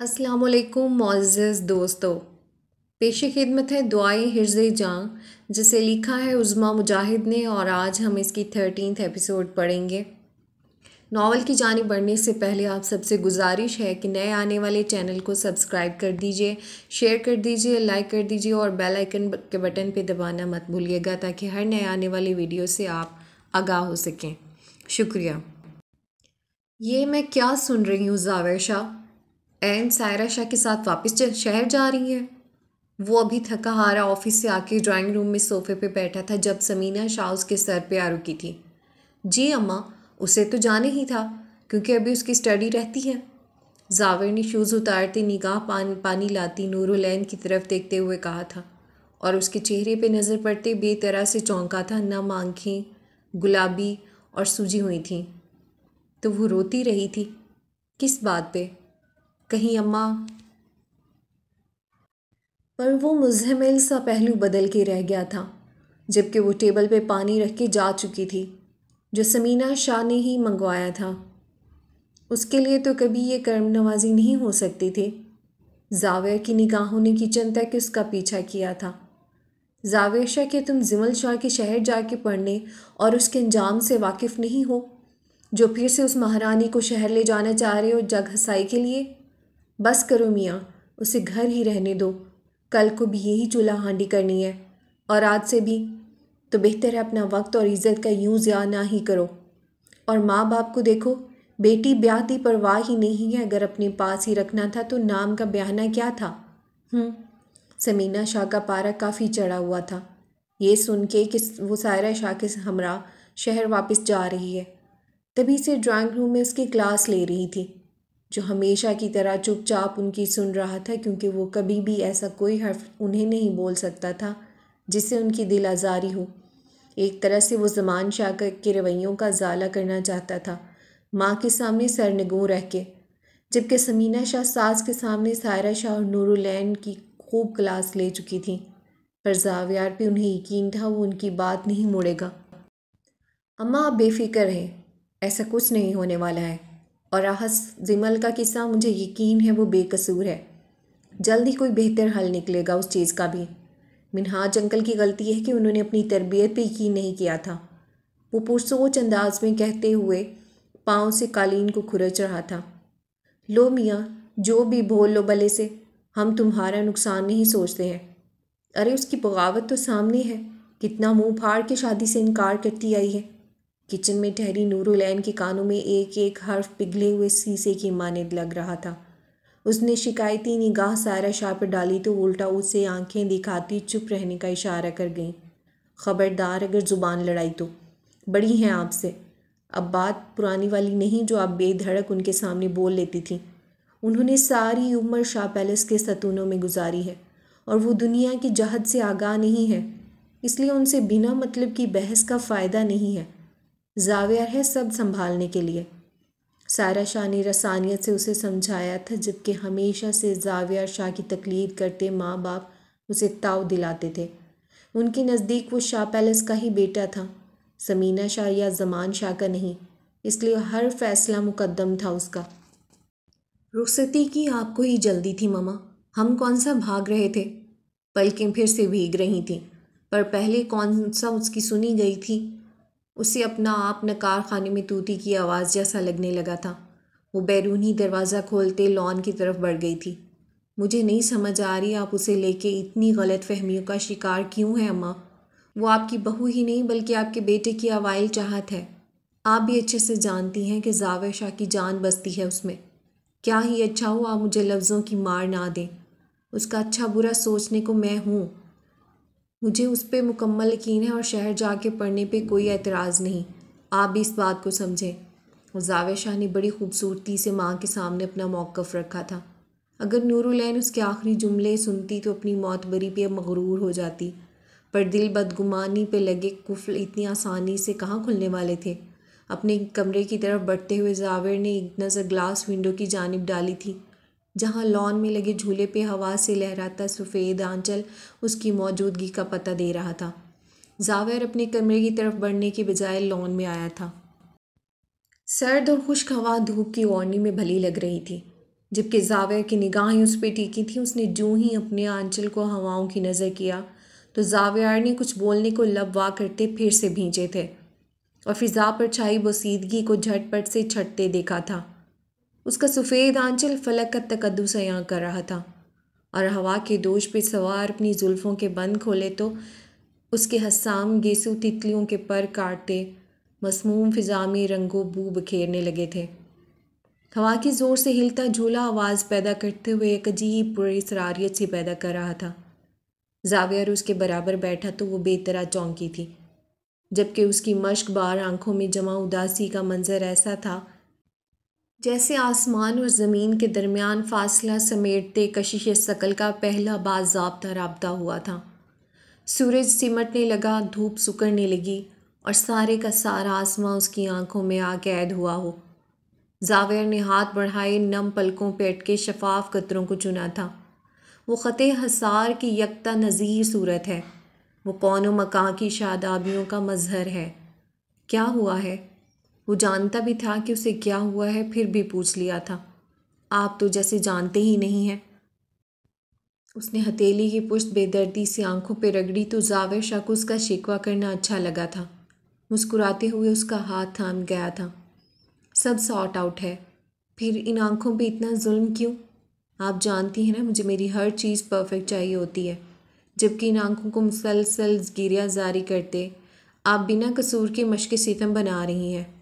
असलकुम मोज़ दोस्तों पेश खिदमत है दुआई हिरज जान जिसे लिखा है उज़मा मुजाहिद ने और आज हम इसकी थर्टीनथ एपिसोड पढ़ेंगे नावल की जाने बढ़ने से पहले आप सबसे गुजारिश है कि नए आने वाले चैनल को सब्सक्राइब कर दीजिए शेयर कर दीजिए लाइक कर दीजिए और बेल आइकन के बटन पे दबाना मत भूलिएगा ताकि हर नए आने वाले वीडियो से आप आगाह हो सकें शुक्रिया ये मैं क्या सुन रही हूँ जावेर शाह एंड सायरा शाह के साथ वापस शहर जा रही हैं वो अभी थका हारा ऑफिस से आके ड्राइंग रूम में सोफे पे बैठा था जब समीना शाह उसके सर पे आ रुकी थी जी अम्मा उसे तो जाने ही था क्योंकि अभी उसकी स्टडी रहती है जावेर ने शूज़ उतारते निगाह पान, पानी लाती नूरुलैन की तरफ देखते हुए कहा था और उसके चेहरे पे नज़र पड़ते बेतरह से चौंका था नम आँखें गुलाबी और सूजी हुई थी तो वो रोती रही थी किस बात पे कहीं अम्मा पर वो मुजहमिल सा पहलू बदल के रह गया था जबकि वो टेबल पे पानी रख के जा चुकी थी जो समीना शाह ने ही मंगवाया था उसके लिए तो कभी ये कर्म नवाजी नहीं हो सकती थी जावेर की निगाहों ने किचन तक उसका पीछा किया था जावेर शाह के तुम जिमल शाह के शहर जाके पढ़ने और उसके अंजाम से वाकिफ़ नहीं हो जो फिर से उस महारानी को शहर ले जाना चाह रहे हो जग हसाई के लिए बस करो मियाँ उसे घर ही रहने दो कल को भी यही चूल्हा हांडी करनी है और आज से भी तो बेहतर है अपना वक्त और इज़्ज़त का यूँ ज़्या ना ही करो और माँ बाप को देखो बेटी ब्याह दी परवाह ही नहीं है अगर अपने पास ही रखना था तो नाम का ब्याहना क्या था हम्म, समीना शाह का पारा काफ़ी चढ़ा हुआ था ये सुन के कि वो सायरा शाह के हमरा शहर वापस जा रही है तभी से ड्राइंग रूम में उसकी क्लास ले रही थी जो हमेशा की तरह चुपचाप उनकी सुन रहा था क्योंकि वो कभी भी ऐसा कोई हर्फ उन्हें नहीं बोल सकता था जिससे उनकी दिल आज़ारी हो एक तरह से वो जमान शाह के रवैयों का जाला करना चाहता था माँ के सामने सरनगो रह के जबकि समीना शाह सास के सामने सायरा शाह और नूरुलैन की खूब क्लास ले चुकी थी पर जावियार पे उन्हें यकीन था वो उनकी बात नहीं मोड़ेगा अम्मा आप बेफिक्र हैं ऐसा कुछ नहीं होने वाला है और आहस जिमल का किस्सा मुझे यकीन है वो बेकसूर है जल्द ही कोई बेहतर हल निकलेगा उस चीज़ का भी मिनहाज अंकल की गलती है कि उन्होंने अपनी तरबियत पर यकीन नहीं किया था वो पुरसोच अंदाज में कहते हुए पाँव से कालीन को खुरच रहा था लो मियाँ जो भी बोल लो भले से हम तुम्हारा नुकसान नहीं सोचते हैं अरे उसकी बगावत तो सामने है कितना मुंह फाड़ के शादी से इनकार करती आई है किचन में ठहरी नूरुलैन के कानों में एक एक हर्फ पिघले हुए शीशे की मानद लग रहा था उसने शिकायती निगाह सारा शाह पर डाली तो उल्टा उसे आंखें दिखाती चुप रहने का इशारा कर गई खबरदार अगर ज़ुबान लड़ाई तो बड़ी हैं आपसे अब बात पुरानी वाली नहीं जो आप बेधड़क उनके सामने बोल लेती थी उन्होंने सारी उम्र शाह पैलेस के सतूनों में गुजारी है और वो दुनिया की जहद से आगाह नहीं है इसलिए उनसे बिना मतलब की बहस का फ़ायदा नहीं है जावियर है सब संभालने के लिए सारा शाह ने रसानियत से उसे समझाया था जबकि हमेशा से जावियर शाह की तकलीद करते माँ बाप उसे ताव दिलाते थे उनके नज़दीक वो शाह पैलेस का ही बेटा था समीना शाह या जमान शाह का नहीं इसलिए हर फैसला मुकदम था उसका रुखसती की आपको ही जल्दी थी ममा हम कौन सा भाग रहे थे पलकें फिर से भीग रही थीं पर पहले कौन सा उसकी सुनी गई थी उसे अपना आप नकार खाने में तूती की आवाज़ जैसा लगने लगा था वो बैरूनी दरवाज़ा खोलते लॉन की तरफ बढ़ गई थी मुझे नहीं समझ आ रही आप उसे लेके इतनी गलत फहमियों का शिकार क्यों है अम्मा वो आपकी बहू ही नहीं बल्कि आपके बेटे की अवाइल चाहत है आप भी अच्छे से जानती हैं कि जावे शाह की जान बसती है उसमें क्या ही अच्छा हो आप मुझे लफ्ज़ों की मार ना दें उसका अच्छा बुरा सोचने को मैं हूँ मुझे उस पर मुकम्मल यकीन है और शहर जा के पढ़ने पर कोई एतराज़ नहीं आप भी इस बात को समझें जावे शाह ने बड़ी खूबसूरती से माँ के सामने अपना मौक़ रखा था अगर नूरुलैन उसके आखिरी जुमले सुनती तो अपनी मौत बरी पे मगरूर हो जाती पर दिल बदगुमानी पे लगे कुफल इतनी आसानी से कहाँ खुलने वाले थे अपने कमरे की तरफ बढ़ते हुए जावेर ने एक नज़र ग्लास विंडो की जानब डाली थी जहाँ लॉन में लगे झूले पे हवा से लहराता सफ़ेद आंचल उसकी मौजूदगी का पता दे रहा था जावेर अपने कमरे की तरफ बढ़ने के बजाय लॉन में आया था सर्द और खुश्क हवा धूप की ओढ़नी में भली लग रही थी जबकि जावेर की निगाहें उस पर टीकी थी उसने जूँ ही अपने आंचल को हवाओं की नज़र किया तो जावेर ने कुछ बोलने को लब वाह करते फिर से भींचे थे और फिज़ा पर छाई बसीदगी को झटपट से छटते देखा था उसका सफ़ेद आंचल फलक का तकदस यहाँ कर रहा था और हवा के दोष पे सवार अपनी जुल्फ़ों के बंद खोले तो उसके हसाम गेसु तितलियों के पर काटते मसमूम फिजा में रंगों बू बखेरने लगे थे हवा के ज़ोर से हिलता झूला आवाज़ पैदा करते हुए एक अजीब बुरी सरारियत से पैदा कर रहा था जावियर उसके बराबर बैठा तो वो बेतरा चौंकी थी जबकि उसकी मश्क बार आंखों में जमा उदासी का मंजर ऐसा था जैसे आसमान और ज़मीन के दरमियान फ़ासला समेटते कशिश शकल का पहला बाबा रबता हुआ था सूरज सिमटने लगा धूप सुकड़ने लगी और सारे का सारा आसमां उसकी आंखों में आ कैद हुआ हो जावेर ने हाथ बढ़ाए नम पलकों पर अटके शफाफ कतरों को चुना था वो ख़त हसार की यकता नज़ीर सूरत है वो कौन मकान की शादाबियों का मजहर है क्या हुआ है वो जानता भी था कि उसे क्या हुआ है फिर भी पूछ लिया था आप तो जैसे जानते ही नहीं हैं उसने हथेली की पुश्त बेदर्दी से आंखों पर रगड़ी तो जावेद शाह को उसका शिकवा करना अच्छा लगा था मुस्कुराते हुए उसका हाथ थाम गया था सब सॉर्ट आउट है फिर इन आंखों पे इतना जुल्म क्यों आप जानती हैं ना मुझे मेरी हर चीज़ परफेक्ट चाहिए होती है जबकि इन आंखों को मुसलसल गिरिया जारी करते आप बिना कसूर के मशक़ सितम बना रही हैं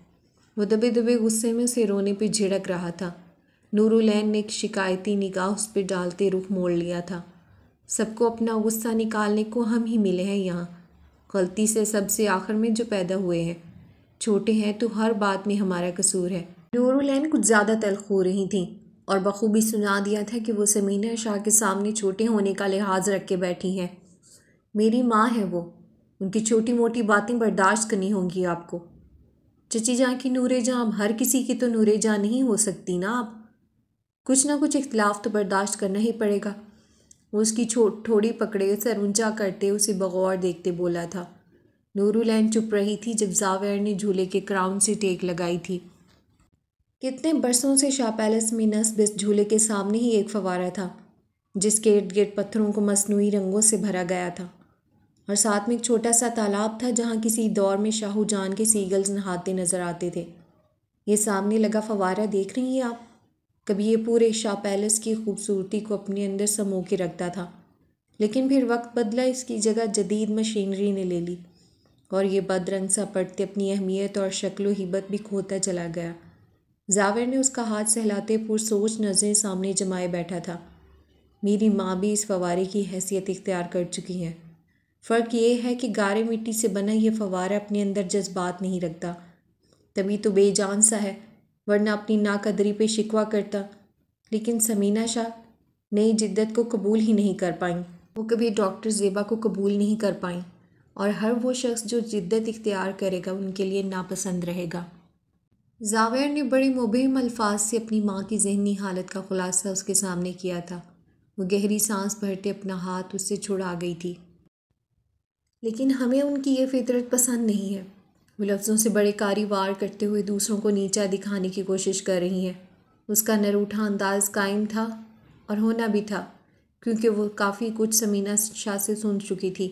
वह दबे दबे गुस्से में उसे रोने पर झिड़क रहा था नूरुलैन ने एक शिकायती निगाह उस पर डालते रुख मोड़ लिया था सबको अपना गुस्सा निकालने को हम ही मिले हैं यहाँ गलती से सबसे आखिर में जो पैदा हुए हैं छोटे हैं तो हर बात में हमारा कसूर है नूरुलैन कुछ ज़्यादा तलख हो रही थी और बखूबी सुना दिया था कि वो समीना शाह के सामने छोटे होने का लिहाज रख के बैठी हैं मेरी माँ है वो उनकी छोटी मोटी बातें बर्दाश्त करनी होंगी आपको चची जहाँ की नूरे जहाँ हर किसी की तो नूरे जहाँ नहीं हो सकती ना आप कुछ ना कुछ इख्तलाफ तो बर्दाश्त करना ही पड़ेगा वो उसकी छो थोड़ी पकड़े सर ऊंचा करते उसे बगौर देखते बोला था नूरुलैन चुप रही थी जब जावेर ने झूले के क्राउन से टेक लगाई थी कितने बरसों से शाह पैलेस में नस बिस झूले के सामने ही एक फवारा था जिसके इर्द गिर्द पत्थरों को मसनू रंगों से भरा गया था और साथ में एक छोटा सा तालाब था जहाँ किसी दौर में शाहूजान के सीगल्स नहाते नज़र आते थे ये सामने लगा फवारा देख रही हैं आप कभी ये पूरे शाह पैलेस की खूबसूरती को अपने अंदर समो के रखता था लेकिन फिर वक्त बदला इसकी जगह जदीद मशीनरी ने ले ली और ये बदरंग सा पड़ते अपनी अहमियत और शक्ल हिबत भी खोता चला गया जावर ने उसका हाथ सहलाते पुरसोच नज़रें सामने जमाए बैठा था मेरी माँ भी इस फवारे की हैसियत इख्तियार कर चुकी हैं फ़र्क ये है कि गारे मिट्टी से बना यह फवारा अपने अंदर जज्बात नहीं रखता तभी तो बेजान सा है वरना अपनी नाकदरी पे शिकवा करता लेकिन समीना शाह नई जिद्दत को कबूल ही नहीं कर पाई वो कभी डॉक्टर जेबा को कबूल नहीं कर पाई और हर वो शख्स जो जिद्दत इख्तियार करेगा उनके लिए नापसंद रहेगा जावेर ने बड़े मुबहम अल्फाज से अपनी माँ की जहनी हालत का खुलासा उसके सामने किया था वो गहरी सांस भरते अपना हाथ उससे छुड़ा गई थी लेकिन हमें उनकी ये फितरत पसंद नहीं है वो लफ्ज़ों से बड़े कारी वार करते हुए दूसरों को नीचा दिखाने की कोशिश कर रही हैं उसका नरूठा अंदाज कायम था और होना भी था क्योंकि वो काफ़ी कुछ समीना शाह से सुन चुकी थी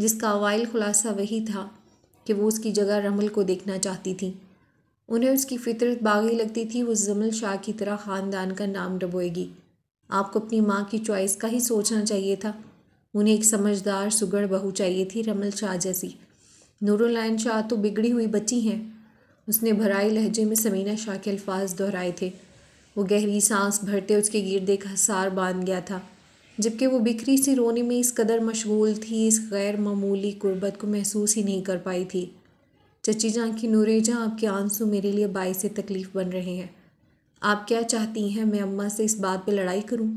जिसका अवाइल खुलासा वही था कि वो उसकी जगह रमल को देखना चाहती थी उन्हें उसकी फितरत बागी लगती थी वो जमल शाह की तरह ख़ानदान का नाम डबोएगी आपको अपनी माँ की चॉइस का ही सोचना चाहिए था उन्हें एक समझदार सुगढ़ बहू चाहिए थी रमल शाह जैसी नूरुलायन शाह तो बिगड़ी हुई बच्ची हैं उसने भराई लहजे में समीना शाह के अल्फाज दोहराए थे वो गहरी सांस भरते उसके गिरदे का हसार बांध गया था जबकि वो बिखरी सी रोने में इस कदर मशगूल थी इस गैर मामूली गुर्बत को महसूस ही नहीं कर पाई थी चची जहाँ की नूरे जहाँ आपके आंसू मेरे लिए से तकलीफ़ बन रहे हैं आप क्या चाहती हैं मैं अम्मा से इस बात पे लड़ाई करूं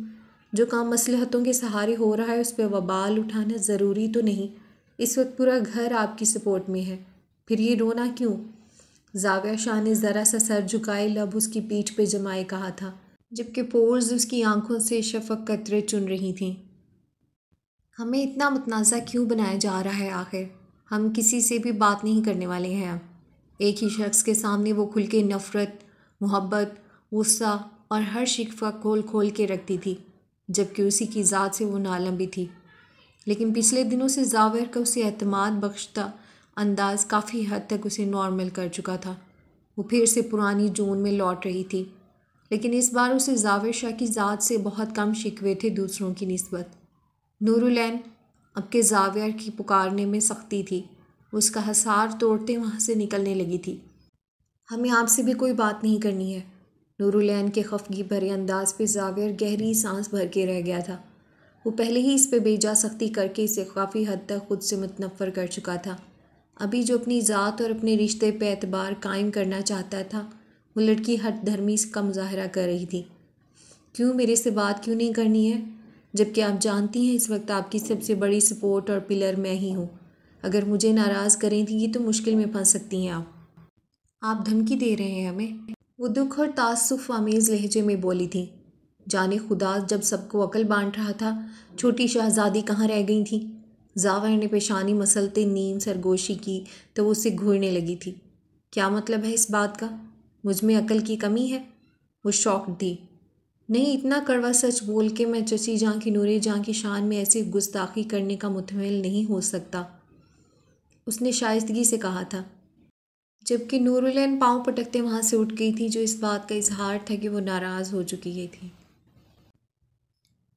जो काम मसलहतों के सहारे हो रहा है उस पर वबाल उठाना ज़रूरी तो नहीं इस वक्त पूरा घर आपकी सपोर्ट में है फिर ये रोना क्यों जाविया शाह ने ज़रा सा सर झुकाए लब उसकी पीठ पे जमाए कहा था जबकि पोर्स उसकी आंखों से शफक कतरे चुन रही थीं हमें इतना मतनाज़ा क्यों बनाया जा रहा है आखिर हम किसी से भी बात नहीं करने वाले हैं अब एक ही शख्स के सामने वो खुल के नफ़रत मोहब्बत गुस्सा और हर शिकवा खोल खोल के रखती थी जबकि उसी की ज़ात से वो नालम भी थी लेकिन पिछले दिनों से जावर का उसे अहतमाद बख्शता अंदाज़ काफ़ी हद तक उसे नॉर्मल कर चुका था वो फिर से पुरानी जून में लौट रही थी लेकिन इस बार उसे जावेर शाह की ज़ात से बहुत कम शिकवे थे दूसरों की नस्बत नूरुलैन अब के जावेर की पुकारने में सख्ती थी उसका हसार तोड़ते वहाँ से निकलने लगी थी हमें आपसे भी कोई बात नहीं करनी है नूरुलैन के खफगी भरे अंदाज पे जाविर गहरी सांस भर के रह गया था वो पहले ही इस पे बेजा सख्ती करके इसे काफ़ी हद तक खुद से मुतनफ़र कर चुका था अभी जो अपनी ज़ात और अपने रिश्ते पे एतबार कायम करना चाहता था वो लड़की हट धर्मी का मुजाहरा कर रही थी क्यों मेरे से बात क्यों नहीं करनी है जबकि आप जानती हैं इस वक्त आपकी सबसे बड़ी सपोर्ट और पिलर मैं ही हूँ अगर मुझे नाराज़ करें थी तो मुश्किल में फंस सकती हैं आप आप धमकी दे रहे हैं हमें वो दुख और तासुफ आमेज़ लहजे में बोली थी जाने खुदा जब सबको अकल बांट रहा था छोटी शहजादी कहाँ रह गई थी जावर ने पेशानी मसलते नीम सरगोशी की तो वो उसे घूरने लगी थी क्या मतलब है इस बात का मुझ में अकल की कमी है वो शौक थी नहीं इतना कड़वा सच बोल के मैं चची जहाँ की नूरे जहाँ की शान में ऐसी गुस्ताखी करने का मुतमिल नहीं हो सकता उसने शायस्तगी से कहा था जबकि नूरुलैन पाँव पटकते वहाँ से उठ गई थी जो इस बात का इजहार था कि वो नाराज़ हो चुकी थी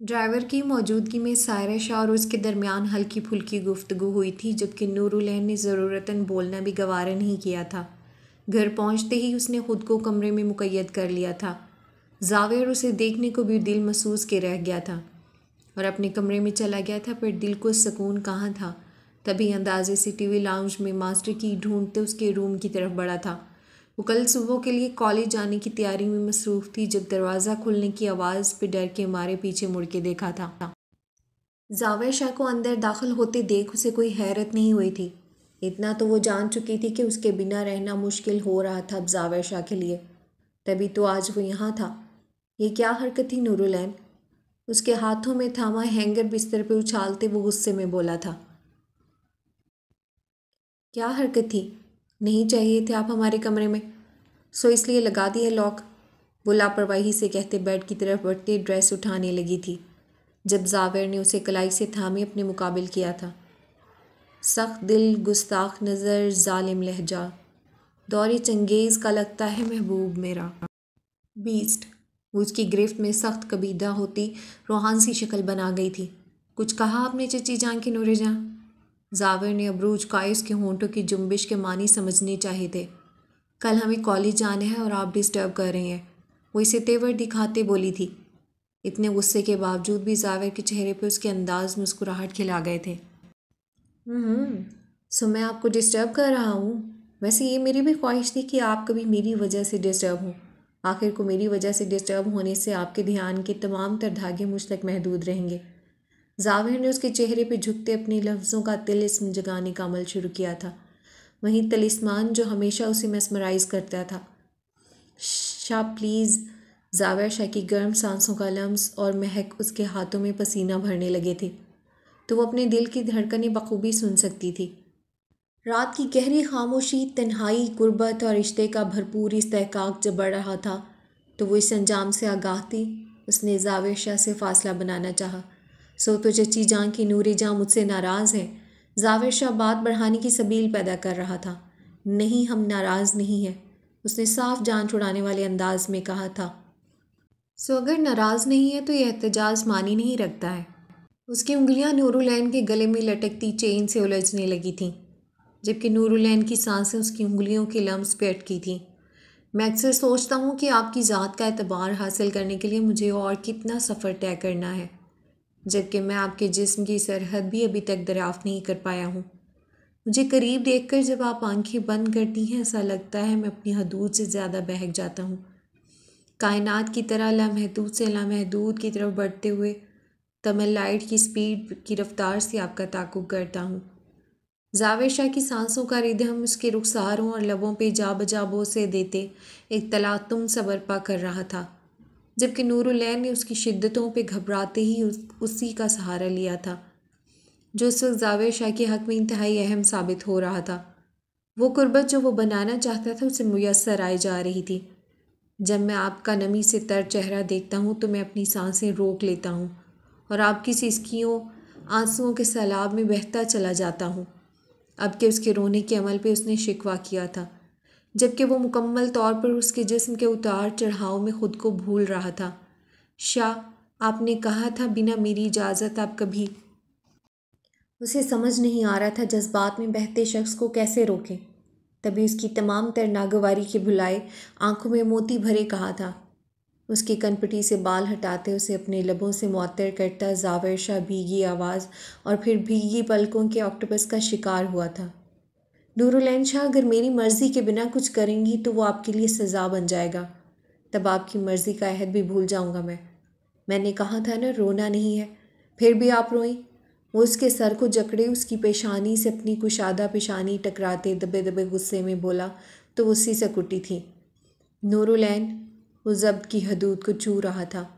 ड्राइवर की मौजूदगी में सायरा शाह और उसके दरमियान हल्की फुल्की गुफ्तगु हुई थी जबकि नूरुलैन ने ज़रूरतन बोलना भी गवारा नहीं किया था घर पहुँचते ही उसने ख़ुद को कमरे में मुकैद कर लिया था जावेर उसे देखने को भी दिल महसूस के रह गया था और अपने कमरे में चला गया था पर दिल को सुकून कहाँ था तभी अंदाजे से टीवी लाउंज में मास्टर की ढूंढते उसके रूम की तरफ बढ़ा था वो कल सुबह के लिए कॉलेज जाने की तैयारी में मसरूफ थी जब दरवाज़ा खुलने की आवाज़ पे डर के मारे पीछे मुड़ के देखा था जावेद शाह को अंदर दाखिल होते देख उसे कोई हैरत नहीं हुई थी इतना तो वो जान चुकी थी कि उसके बिना रहना मुश्किल हो रहा था अब जावेद शाह के लिए तभी तो आज वो यहाँ था ये क्या हरकत थी नूरुलैन उसके हाथों में थामा हैंगर बिस्तर पर उछालते वो गुस्से में बोला था क्या हरकत थी नहीं चाहिए थे आप हमारे कमरे में सो इसलिए लगा दिए लॉक वो लापरवाही से कहते बेड की तरफ बढ़ते ड्रेस उठाने लगी थी जब जावेर ने उसे कलाई से थामे अपने मुकाबिल किया था सख्त दिल गुस्ताख नज़र ालिम लहजा दौरे चंगेज़ का लगता है महबूब मेरा बीस्ट उसकी गिरफ्त में सख्त कबीदा होती रोहान सी शक्ल बना गई थी कुछ कहा आपने चची जान की नूरे जहाँ जावेर ने अबरूज उचकाई उसके होंठों की जुम्बिश के मानी समझने चाहिए थे कल हमें कॉलेज जाना है और आप डिस्टर्ब कर रहे हैं वो इसे तेवर दिखाते बोली थी इतने गुस्से के बावजूद भी जावेर के चेहरे पर उसके अंदाज मुस्कुराहट खिला गए थे हम्म, सो मैं आपको डिस्टर्ब कर रहा हूँ वैसे ये मेरी भी ख्वाहिश थी कि आप कभी मेरी वजह से डिस्टर्ब हों आखिर को मेरी वजह से डिस्टर्ब होने से आपके ध्यान के तमाम तर धागे मुझ तक महदूद रहेंगे जाविर ने उसके चेहरे पर झुकते अपने लफ्ज़ों का तिलिस्म जगाने का अमल शुरू किया था वहीं तलिस्मान जो हमेशा उसे मेस्मराइज करता था शाह प्लीज़ जावेर शाह की गर्म सांसों का लम्स और महक उसके हाथों में पसीना भरने लगे थे तो वो अपने दिल की धड़कने बखूबी सुन सकती थी रात की गहरी खामोशी तन्हाई गुर्बत और रिश्ते का भरपूर इस्तेकाक जब बढ़ रहा था तो वो इस अंजाम से आगाह थी उसने जावेर शाह से फ़ासला बनाना चाहा सो तो चची जहाँ की नूरी जान मुझसे नाराज़ है जावेद शाह बात बढ़ाने की सबील पैदा कर रहा था नहीं हम नाराज़ नहीं हैं उसने साफ जान छुड़ाने वाले अंदाज में कहा था सो अगर नाराज़ नहीं है तो यह एहतजाज मानी नहीं रखता है उसकी उंगलियां नूरुलैन के गले में लटकती चेन से उलझने लगी थीं जबकि नूरुलैन की सांसें उसकी उंगलियों के लम्स पे अटकी थीं मैं अक्सर सोचता हूँ कि आपकी ज़ात का एतबार हासिल करने के लिए मुझे और कितना सफ़र तय करना है जबकि मैं आपके जिस्म की सरहद भी अभी तक दरियाफ़ नहीं कर पाया हूँ मुझे करीब देखकर जब आप आंखें बंद करती हैं ऐसा लगता है मैं अपनी हदूद से ज़्यादा बहक जाता हूँ कायनात की तरह लामहदूद से लामहदूद की तरफ बढ़ते हुए तब मैं लाइट की स्पीड की रफ्तार से आपका ताकुब करता हूँ जावेद शाह की सांसों का हम उसके रुखसारों और लबों पे जा बजा से देते एक तलातुम सबरपा कर रहा था जबकि नूरुलैन ने उसकी शिद्दतों पे घबराते ही उस, उसी का सहारा लिया था जो उस वक्त जावेद शाह के हक़ में इंतहाई अहम साबित हो रहा था वो कुर्बत जो वो बनाना चाहता था उसे मैसर आई जा रही थी जब मैं आपका नमी से तर चेहरा देखता हूँ तो मैं अपनी सांसें रोक लेता हूँ और आपकी सिस्कियों आंसुओं के सैलाब में बहता चला जाता हूँ अब के उसके रोने के अमल पे उसने शिकवा किया था जबकि वो मुकम्मल तौर पर उसके जिस्म के उतार चढ़ाव में ख़ुद को भूल रहा था शाह आपने कहा था बिना मेरी इजाज़त आप कभी उसे समझ नहीं आ रहा था जज्बात में बहते शख्स को कैसे रोकें तभी उसकी तमाम तर नागवारी के भुलाए आंखों में मोती भरे कहा था उसकी कनपटी से बाल हटाते उसे अपने लबों से मुतर करता जावर शाह भीगी आवाज़ और फिर भीगी पलकों के ऑक्टोपस का शिकार हुआ था नूरुलैन शाह अगर मेरी मर्ज़ी के बिना कुछ करेंगी तो वो आपके लिए सज़ा बन जाएगा तब आपकी मर्ज़ी का अहद भी भूल जाऊँगा मैं मैंने कहा था ना रोना नहीं है फिर भी आप रोई वो उसके सर को जकड़े उसकी पेशानी से अपनी कुशादा पेशानी टकराते दबे दबे गुस्से में बोला तो उसी से कुटी थी नूरुलैन वो जब्त की हदूद को छू रहा था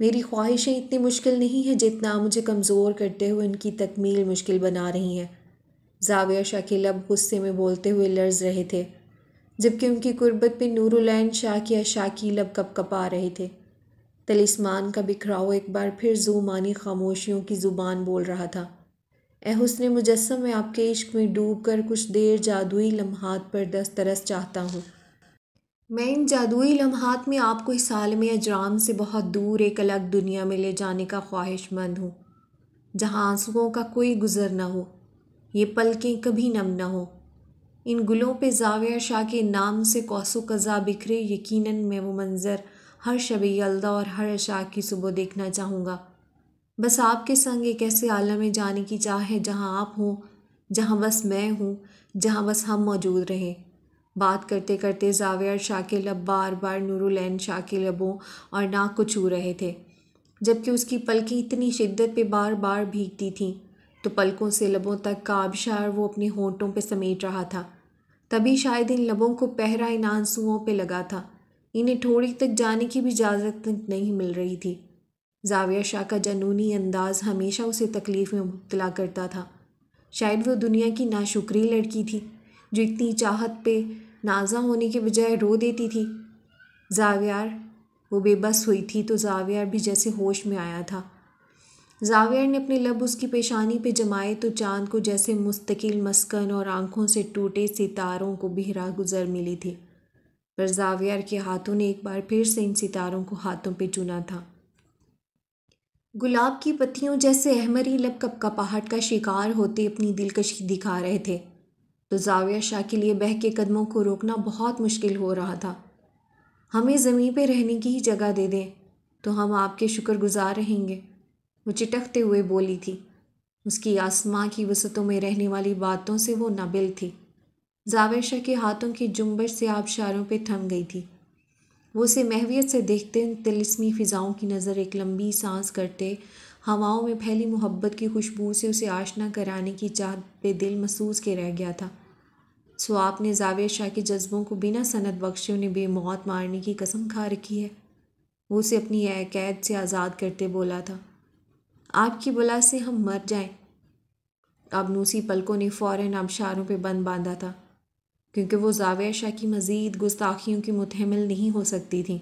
मेरी ख्वाहिशें इतनी मुश्किल नहीं है जितना मुझे कमज़ोर करते हुए उनकी तकमील मुश्किल बना रही हैं जाविया शकील अब गुस्से में बोलते हुए लर्ज रहे थे जबकि उनकी कुर्बत पे नूरुलैन शाकिया या शाकील अब कप कपा रहे थे तलिस्मान का बिखराव एक बार फिर मानी खामोशियों की ज़ुबान बोल रहा था ए हुसन मुजस्म में आपके इश्क में डूब कर कुछ देर जादुई लम्हात पर दस्तरस तरस चाहता हूँ मैं इन जादुई लम्हात में आपको इस आलम अजराम से बहुत दूर एक अलग दुनिया में ले जाने का ख्वाहिशमंद हूँ जहाँ आंसुओं का कोई गुज़र ना हो ये पलकें कभी नम ना हो इन गुलों पे जाविया शाह के नाम से कौसो कज़ा बिखरे यकीनन मैं वो मंज़र हर शब अलदा और हर अशा की सुबह देखना चाहूँगा बस आपके संग एक ऐसे आलम में जाने की चाह है जहाँ आप हों जहाँ बस मैं हूँ जहाँ बस हम मौजूद रहें बात करते करते जाविया शाह के लब बार बार नूरुलैन शाह के लबों और नाक को छू रहे थे जबकि उसकी पलकें इतनी शिद्दत पे बार बार भीगती थीं तो पलकों से लबों तक का आबशार वो अपने होंठों पे समेट रहा था तभी शायद इन लबों को पहरा इन आंसुओं पे लगा था इन्हें थोड़ी तक जाने की भी इजाज़त नहीं मिल रही थी जाविया शाह का जनूनी अंदाज़ हमेशा उसे तकलीफ़ में मुबतला करता था शायद वो दुनिया की नाशुक्री लड़की थी जो इतनी चाहत पे नाजा होने के बजाय रो देती थी जावियार वो बेबस हुई थी तो जावियार भी जैसे होश में आया था जावियर ने अपने लब उसकी पेशानी पे जमाए तो चांद को जैसे मुस्तकिल मस्कन और आंखों से टूटे सितारों को बिहरा गुजर मिली थी पर जावियर के हाथों ने एक बार फिर से इन सितारों को हाथों पे चुना था गुलाब की पत्तियों जैसे अहमरी लब कपकपाहट का शिकार होते अपनी दिलकशी दिखा रहे थे तो जाविया शाह के लिए बह के कदमों को रोकना बहुत मुश्किल हो रहा था हमें ज़मीन पे रहने की ही जगह दे दें तो हम आपके शुक्रगुजार रहेंगे वो चिटकते हुए बोली थी उसकी आसमां की वसतों में रहने वाली बातों से वो नबिल थी जावेद शाह के हाथों की जुम्बश से आबशारों पर थम गई थी वो उसे महवियत से देखते तिलस्मी फ़िज़ाओं की नज़र एक लंबी सांस करते हवाओं में फैली मोहब्बत की खुशबू से उसे आशना कराने की चाह पे दिल महसूस के रह गया था सो ने जावेद शाह के जज्बों को बिना सनत बख्शे उन्हें बेमौत मारने की कसम खा रखी है वो उसे अपनी कैद से आज़ाद करते बोला था आपकी बुला से हम मर जाएं अब नूसी पलकों ने फ़ौरन आबशारों पे बंद बांधा था क्योंकि वो जाविया शाह की मज़ीद गुस्ताखियों की मुतहमल नहीं हो सकती थी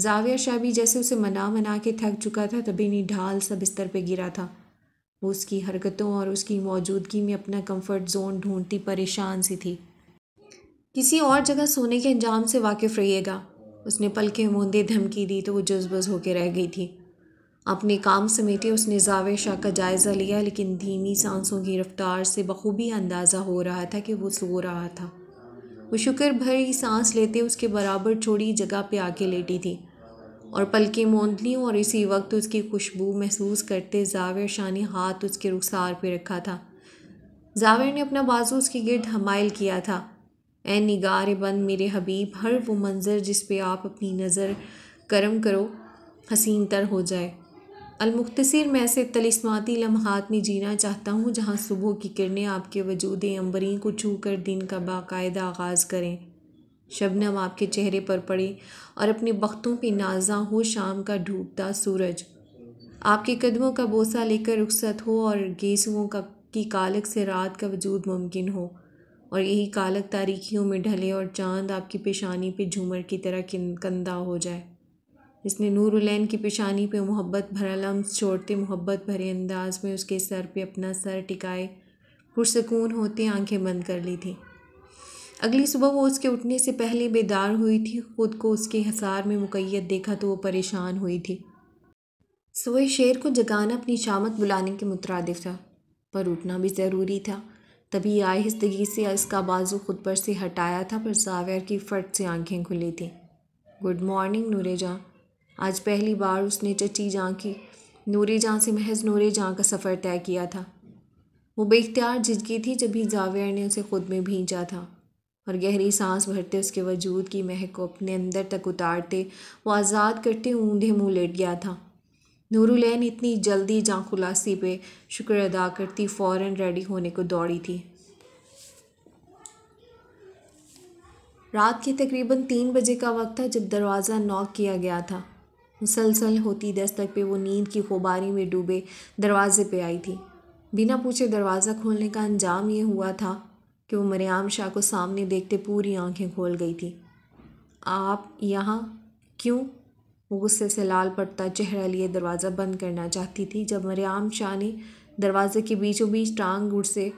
जाविया शाह भी जैसे उसे मना मना के थक चुका था तभी नहीं ढाल सब बिस्तर पर गिरा था वो उसकी हरकतों और उसकी मौजूदगी में अपना कंफर्ट जोन ढूंढती परेशान सी थी किसी और जगह सोने के अंजाम से वाकिफ़ रहिएगा उसने पल के मूंदे धमकी दी तो वो जज्बज होकर रह गई थी अपने काम समेटे उसने जावे शाह का जायज़ा लिया लेकिन धीमी सांसों की रफ्तार से बखूबी अंदाज़ा हो रहा था कि वो सो रहा था वो शुक्र भरी सांस लेते उसके बराबर छोड़ी जगह पे आके लेटी थी और पलकें मोंद लीं और इसी वक्त उसकी खुशबू महसूस करते जावेर शाह ने हाथ उसके रुखसार पे रखा था जावेर ने अपना बाजू उसके गिरद हमाइल किया था ए निगार बंद मेरे हबीब हर वो मंज़र जिस पे आप अपनी नज़र करम करो हसीन तर हो जाए अलमुख्तसर मैं ऐसे तलिस्माती लम्हात में जीना चाहता हूँ जहाँ सुबह की किरणें आपके वजूद अम्बरी को छू कर दिन का बाकायदा आगाज़ करें शबनम आपके चेहरे पर पड़े और अपने बख्तों पर नाजा हो शाम का डूबता सूरज आपके कदमों का बोसा लेकर रुखसत हो और गेसुओं का की कालक से रात का वजूद मुमकिन हो और यही कालक तारीखियों में ढले और चांद आपकी पेशानी पे झूमर की तरह कंदा हो जाए जिसने नूरुलैन की पेशानी पे मोहब्बत भरा लम्स छोड़ते मोहब्बत भरे अंदाज में उसके सर पे अपना सर टिकाए पुरसकून होते आंखें बंद कर ली थी अगली सुबह वो उसके उठने से पहले बेदार हुई थी खुद को उसके हसार में मुकैद देखा तो वो परेशान हुई थी सोए शेर को जगाना अपनी शामत बुलाने के मुतरदफ था पर उठना भी ज़रूरी था तभी आहिस्तगी से इसका बाजू खुद पर से हटाया था पर सावेर की फट से आंखें खुली थी गुड मॉर्निंग नूरे जहाँ आज पहली बार उसने चची जहाँ की नूरे जहाँ से महज नूरे जहाँ का सफ़र तय किया था वो बेख्तियार झिझकी थी जब ही जावेर ने उसे खुद में भींचा था और गहरी सांस भरते उसके वजूद की महक को अपने अंदर तक उतारते वो आज़ाद करते ऊंधे मुँह लेट गया था नूरुलैन इतनी जल्दी जहाँ खुलासी पे शुक्र अदा करती फ़ौर रेडी होने को दौड़ी थी रात के तकरीबन तीन बजे का वक्त था जब दरवाज़ा नॉक किया गया था मुसलसल होती दस्तक पे वो नींद की खुबारी में डूबे दरवाजे पे आई थी बिना पूछे दरवाज़ा खोलने का अंजाम ये हुआ था कि वो मरियाम शाह को सामने देखते पूरी आंखें खोल गई थी आप यहाँ क्यों वो गुस्से से लाल पड़ता चेहरा लिए दरवाज़ा बंद करना चाहती थी जब मरियाम शाह ने दरवाज़े के बीचों बीच टांग गुड़ से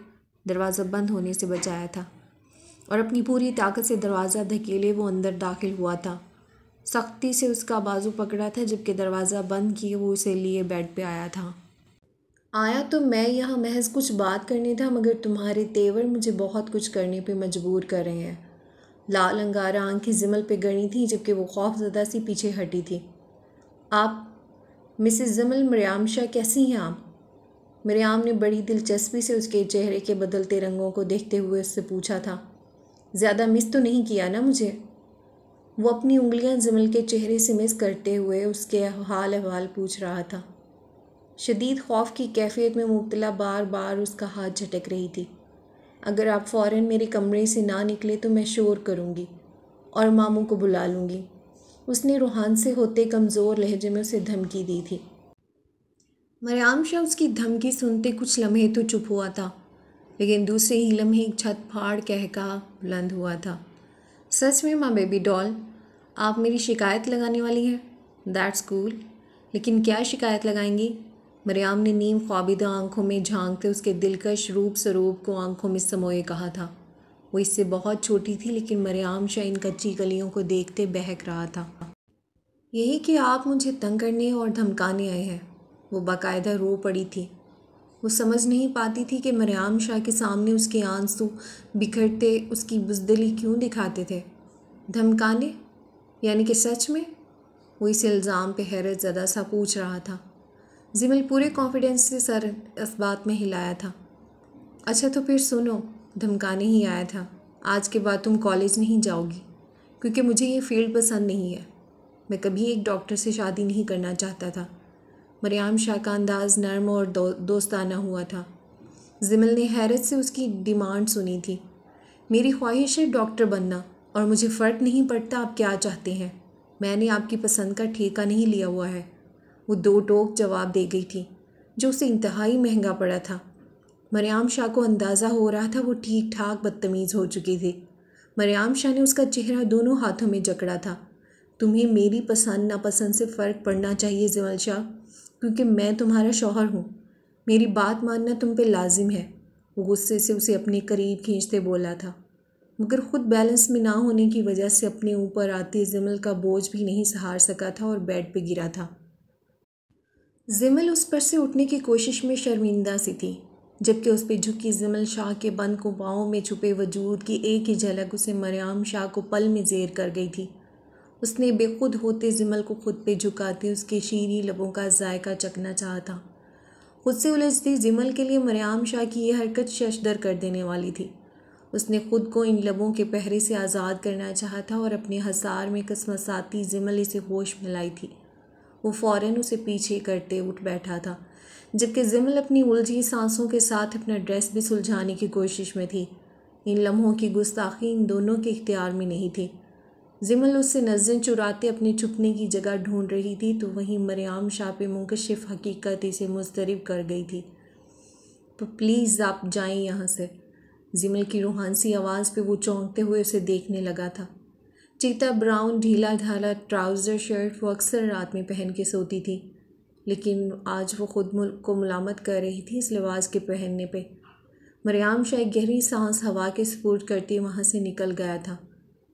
दरवाज़ा बंद होने से बचाया था और अपनी पूरी ताकत से दरवाज़ा धकेले वो अंदर दाखिल हुआ था सख्ती से उसका बाजू पकड़ा था जबकि दरवाज़ा बंद किए वो उसे लिए बेड पे आया था आया तो मैं यहाँ महज कुछ बात करने था मगर तुम्हारे तेवर मुझे बहुत कुछ करने पे मजबूर कर रहे हैं लाल अंगारा आंखें जिमल पे गड़ी थी जबकि वो खौफ ज़्यादा सी पीछे हटी थी आप मिसेस जमल मरियाम शाह कैसी हैं आप मरियाम ने बड़ी दिलचस्पी से उसके चेहरे के बदलते रंगों को देखते हुए उससे पूछा था ज़्यादा मिस तो नहीं किया ना मुझे वो अपनी उंगलियां जमल के चेहरे से मिस करते हुए उसके हाल अहवाल पूछ रहा था शदीद खौफ की कैफियत में मुबतला बार बार उसका हाथ झटक रही थी अगर आप फ़ौर मेरे कमरे से ना निकले तो मैं शोर करूँगी और मामू को बुला लूँगी उसने रूहान से होते कमज़ोर लहजे में उसे धमकी दी थी मरियाम शाह उसकी धमकी सुनते कुछ लम्हे तो चुप हुआ था लेकिन दूसरे ही लम्हे एक छत फाड़ कह का बुलंद हुआ था सच में माँ बेबी डॉल आप मेरी शिकायत लगाने वाली हैं दैट्स कूल लेकिन क्या शिकायत लगाएंगी मरियाम ने नीम ख्वाबिदा आंखों में झांकते उसके दिलकश रूप स्वरूप को आंखों में समोए कहा था वो इससे बहुत छोटी थी लेकिन मरियाम शाह इन कच्ची गलियों को देखते बहक रहा था यही कि आप मुझे तंग करने और धमकाने आए हैं वो बाकायदा रो पड़ी थी वो समझ नहीं पाती थी कि मरियाम शाह के सामने उसके आंसू बिखरते उसकी बुजदली क्यों दिखाते थे धमकाने यानी कि सच में वो इस इल्ज़ाम पे हैरत ज़दा सा पूछ रहा था जिमिल पूरे कॉन्फिडेंस से सर इस बात में हिलाया था अच्छा तो फिर सुनो धमकाने ही आया था आज के बाद तुम कॉलेज नहीं जाओगी क्योंकि मुझे ये फील्ड पसंद नहीं है मैं कभी एक डॉक्टर से शादी नहीं करना चाहता था मरियाम शाह का अंदाज़ नरम और दो, दोस्ताना हुआ था जिमल ने हैरत से उसकी डिमांड सुनी थी मेरी ख्वाहिश है डॉक्टर बनना और मुझे फ़र्क नहीं पड़ता आप क्या चाहते हैं मैंने आपकी पसंद का ठेका नहीं लिया हुआ है वो दो टोक जवाब दे गई थी जो उसे इंतहाई महंगा पड़ा था मरियाम शाह को अंदाज़ा हो रहा था वो ठीक ठाक बदतमीज़ हो चुकी थी मरियाम शाह ने उसका चेहरा दोनों हाथों में जकड़ा था तुम्हें मेरी पसंद नापसंद से फ़र्क पड़ना चाहिए जमल शाह क्योंकि मैं तुम्हारा शौहर हूँ मेरी बात मानना तुम पे लाजिम है वो गुस्से से उसे अपने करीब खींचते बोला था मगर खुद बैलेंस में ना होने की वजह से अपने ऊपर आते जमल का बोझ भी नहीं सहार सका था और बेड पे गिरा था जमल उस पर से उठने की कोशिश में शर्मिंदा सी थी जबकि उस पर झुकी जमल शाह के बंद को पाँव में छुपे वजूद की एक ही झलक उसे मरियाम शाह को पल में जेर कर गई थी उसने बेखुद होते जिमल को खुद पे झुकाते उसके शीरी लबों का जायका चखना था खुद से उलझती जिमल के लिए मरियाम शाह की यह हरकत शशदर कर देने वाली थी उसने खुद को इन लबों के पहरे से आज़ाद करना चाहा था और अपने हसार में कसमसाती जिमल इसे होश में लाई थी वो फ़ौर उसे पीछे करते उठ बैठा था जबकि जिमल अपनी उलझी सांसों के साथ अपना ड्रेस भी सुलझाने की कोशिश में थी इन लम्हों की गुस्ताखी इन दोनों के इख्तियार में नहीं थी जिमल उससे नजरें चुराते अपने छुपने की जगह ढूंढ रही थी तो वहीं मरियाम शाह मुंकशिफ हकीकत इसे मुस्तरब कर गई थी तो प्लीज़ आप जाएं यहाँ से जिमल की रूहानसी आवाज़ पे वो चौंकते हुए उसे देखने लगा था चीता ब्राउन ढीला ढाला ट्राउज़र शर्ट वो अक्सर रात में पहन के सोती थी लेकिन आज वो खुद मुल्क को मलामत कर रही थी इस लिवाज़ के पहनने पे मरियाम शाह गहरी सांस हवा के सपोर्ट करती वहाँ से निकल गया था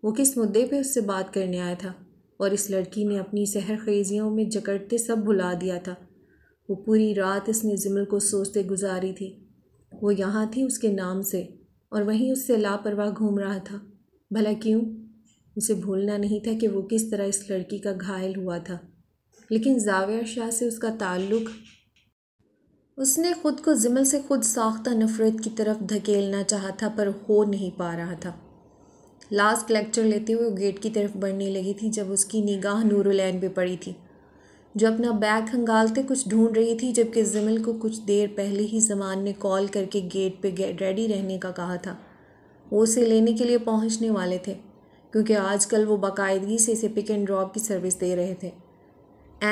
वो किस मुद्दे पे उससे बात करने आया था और इस लड़की ने अपनी सहर खेजियों में जकड़ते सब भुला दिया था वो पूरी रात इसने निजमल को सोचते गुजारी थी वो यहाँ थी उसके नाम से और वहीं उससे लापरवाह घूम रहा था भला क्यों उसे भूलना नहीं था कि वो किस तरह इस लड़की का घायल हुआ था लेकिन जाविया शाह से उसका ताल्लुक उसने ख़ुद को ज़िमल से ख़ुद साख्ता नफ़रत की तरफ धकेलना चाहा था पर हो नहीं पा रहा था लास्ट लेक्चर लेते हुए वो गेट की तरफ बढ़ने लगी थी जब उसकी निगाह नूरुलैन पे पड़ी थी जो अपना बैग खंगालते कुछ ढूंढ रही थी जबकि जमिल को कुछ देर पहले ही जमान ने कॉल करके गेट पे रेडी रहने का कहा था वो उसे लेने के लिए पहुंचने वाले थे क्योंकि आजकल वो बाकायदगी से इसे पिक एंड ड्रॉप की सर्विस दे रहे थे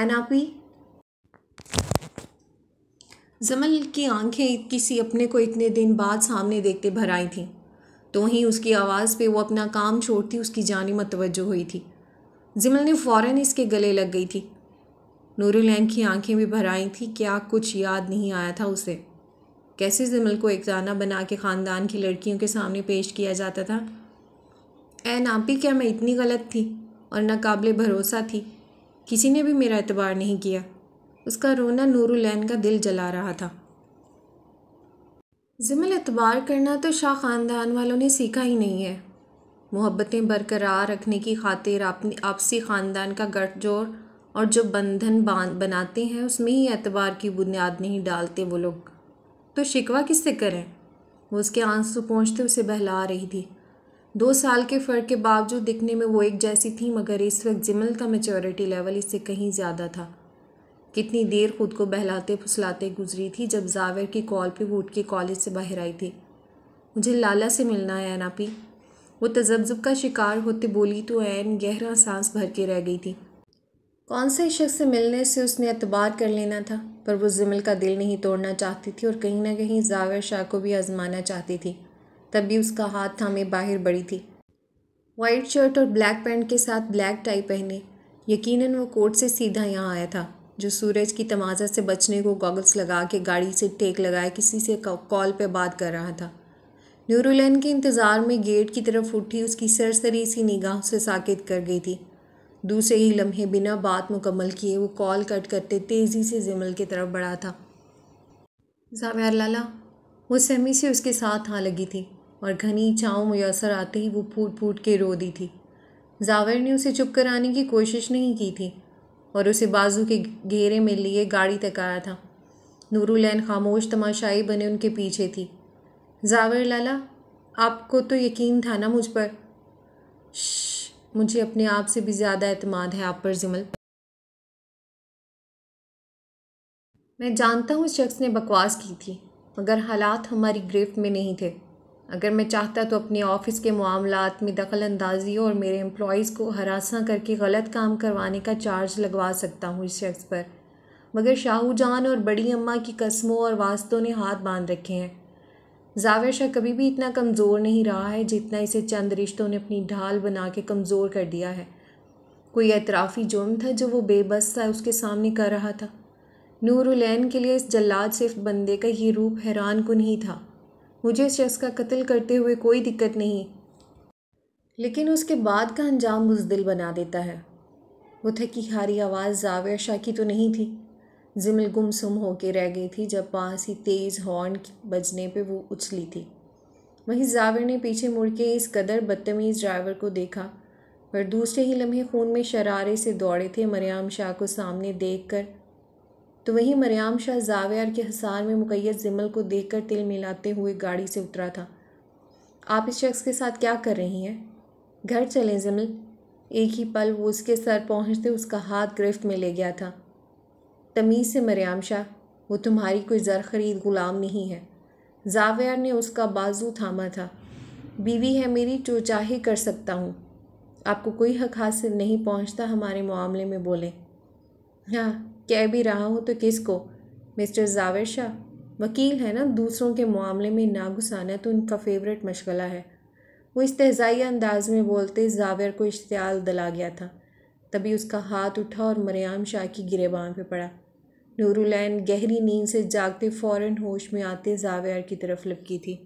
एन आपी जमल की आंखें किसी अपने को इतने दिन बाद सामने देखते भर आई थीं तो ही उसकी आवाज़ पे वो अपना काम छोड़ती उसकी जानी मतवजो हुई थी जिमल ने फ़ौर इसके गले लग गई थी नूरुलैन की आंखें भी भर आई थी क्या कुछ याद नहीं आया था उसे कैसे जिमल को एक जाना बना के ख़ानदान की लड़कियों के सामने पेश किया जाता था ए नापी क्या मैं इतनी गलत थी और नाकबिल भरोसा थी किसी ने भी मेरा एतबार नहीं किया उसका रोना नूरुलैन का दिल जला रहा था ज़िमिल एतबार करना तो शाह ख़ानदान वालों ने सीखा ही नहीं है मोहब्बतें बरकरार रखने की खातिर अपनी आपसी ख़ानदान का गठजोड़ और जो बंधन बनाते हैं उसमें ही एतबार की बुनियाद नहीं डालते वो लोग तो शिकवा किससे करें वो उसके आंसू पहुँचते उसे बहला रही थी दो साल के फ़र्क के बावजूद दिखने में वो एक जैसी थी मगर इस वक्त जिमल का मेचोरिटी लेवल इससे कहीं ज़्यादा था कितनी देर खुद को बहलाते फुसलाते गुजरी थी जब जावेर की कॉल पे वो उठ के कॉलेज से बाहर आई थी मुझे लाला से मिलना है एनापी वो तजब्जब का शिकार होते बोली तो ऐन गहरा सांस भर के रह गई थी कौन से शख्स से मिलने से उसने अतबार कर लेना था पर वो जमिल का दिल नहीं तोड़ना चाहती थी और कहीं ना कहीं जावेर शाह को भी आजमाना चाहती थी तब भी उसका हाथ थामे बाहर बड़ी थी वाइट शर्ट और ब्लैक पैंट के साथ ब्लैक टाई पहने यकीनन वो कोर्ट से सीधा यहाँ आया था जो सूरज की तमाजत से बचने को गॉगल्स लगा के गाड़ी से टेक लगाए किसी से कॉल पे बात कर रहा था न्यूरोलैन के इंतज़ार में गेट की तरफ उठी उसकी सरसरी सी निगाह से साकित कर गई थी दूसरे ही लम्हे बिना बात मुकम्मल किए वो कॉल कट करते तेज़ी से जमल की तरफ बढ़ा था जावेर लाला वो सहमी से उसके साथ आ लगी थी और घनी छाँव मैसर आते ही वो फूट फूट के रो दी थी जावेर ने उसे चुप कराने की कोशिश नहीं की थी और उसे बाजू के घेरे में लिए गाड़ी तक आया था नूरुलैन खामोश तमाशाई बने उनके पीछे थी जावर लाला आपको तो यकीन था ना मुझ पर मुझे अपने आप से भी ज़्यादा अतमाद है आप पर जमल मैं जानता हूँ इस शख्स ने बकवास की थी मगर हालात हमारी गिरफ्त में नहीं थे अगर मैं चाहता तो अपने ऑफ़िस के मामला में दखल अंदाजी और मेरे एम्प्लॉज़ को हरासा करके गलत काम करवाने का चार्ज लगवा सकता हूँ इस शख्स पर मगर शाहूजान और बड़ी अम्मा की कस्मों और वास्तों ने हाथ बांध रखे हैं जावेर शाह कभी भी इतना कमज़ोर नहीं रहा है जितना इसे चंद रिश्तों ने अपनी ढाल बना के कमज़ोर कर दिया है कोई एतराफ़ी जुर्म था जो वो बेबस था उसके सामने कर रहा था नूरुलैन के लिए इस जल्लाद सिर्फ बंदे का ये रूप हैरान कन ही था मुझे इस शख्स का कत्ल करते हुए कोई दिक्कत नहीं लेकिन उसके बाद का अंजाम बुजदिल बना देता है वो हारी आवाज़ जावेर शाह की तो नहीं थी जिमिल गुमसुम होके रह गई थी जब पास ही तेज़ हॉर्न बजने पे वो उछली थी वहीं जावेर ने पीछे मुड़ के इस कदर बदतमीज़ ड्राइवर को देखा पर दूसरे ही लम्हे खून में शरारे से दौड़े थे मरियाम शाह को सामने देख कर तो वहीं मरियाम शाह जावेर के हसार में मुकैद ज़िमल को देखकर तिल मिलाते हुए गाड़ी से उतरा था आप इस शख्स के साथ क्या कर रही हैं घर चले ज़िमल एक ही पल वो उसके सर पहुंचते उसका हाथ गिरफ्त में ले गया था तमीज़ से मरियाम शाह वो तुम्हारी कोई ज़र खरीद ग़ुलाम नहीं है जावेर ने उसका बाजू थामा था बीवी है मेरी जो चाहे कर सकता हूँ आपको कोई हक हासिल नहीं पहुँचता हमारे मामले में बोले हाँ कह भी रहा हूँ तो किसको मिस्टर जावेद शाह वकील है ना दूसरों के मामले में ना घुसाना तो उनका फेवरेट मशगला है वो इस्तजाई अंदाज में बोलते जावेर को इश्तियाल दला गया था तभी उसका हाथ उठा और मरियाम शाह की गिरेबान पे पड़ा नूरुलैन गहरी नींद से जागते फ़ौर होश में आते जावेर की तरफ लपकी थी